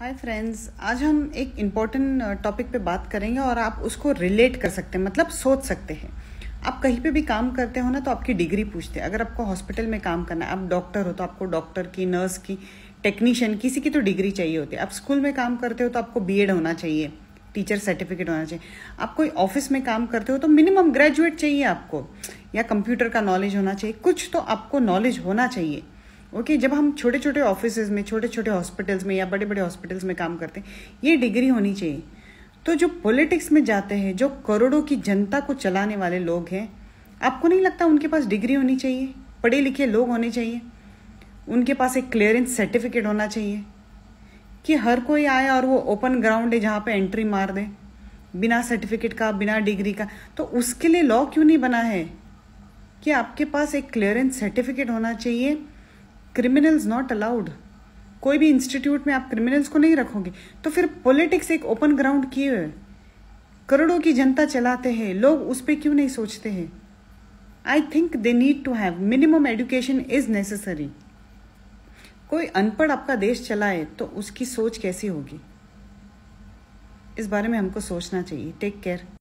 hi friends आज हम एक इम्पॉर्टेंट टॉपिक uh, पे बात करेंगे और आप उसको रिलेट कर सकते हैं मतलब सोच सकते हैं आप कहीं पे भी काम करते हो ना तो आपकी डिग्री पूछते हैं अगर आपको हॉस्पिटल में काम करना है आप डॉक्टर हो तो आपको डॉक्टर की नर्स की टेक्नीशियन किसी की तो डिग्री चाहिए होती है आप स्कूल में काम करते हो तो आपको बी होना चाहिए टीचर सर्टिफिकेट होना चाहिए आप कोई ऑफिस में काम करते हो तो मिनिमम ग्रेजुएट चाहिए आपको या कंप्यूटर का नॉलेज होना चाहिए कुछ तो आपको नॉलेज होना चाहिए ओके okay, जब हम छोटे छोटे ऑफिस में छोटे छोटे हॉस्पिटल्स में या बड़े बड़े हॉस्पिटल्स में काम करते हैं ये डिग्री होनी चाहिए तो जो पॉलिटिक्स में जाते हैं जो करोड़ों की जनता को चलाने वाले लोग हैं आपको नहीं लगता उनके पास डिग्री होनी चाहिए पढ़े लिखे लोग होने चाहिए उनके पास एक क्लियरेंस सर्टिफिकेट होना चाहिए कि हर कोई आए और वो ओपन ग्राउंड है जहाँ पे एंट्री मार दे बिना सर्टिफिकेट का बिना डिग्री का तो उसके लिए लॉ क्यों नहीं बना है कि आपके पास एक क्लियरेंस सर्टिफिकेट होना चाहिए क्रिमिनल्स नॉट अलाउड कोई भी इंस्टीट्यूट में आप क्रिमिनल्स को नहीं रखोगे तो फिर पॉलिटिक्स एक ओपन ग्राउंड किए हुए करोड़ों की जनता चलाते हैं लोग उस पर क्यों नहीं सोचते हैं I think they need to have minimum education is necessary कोई अनपढ़ आपका देश चलाए तो उसकी सोच कैसी होगी इस बारे में हमको सोचना चाहिए टेक केयर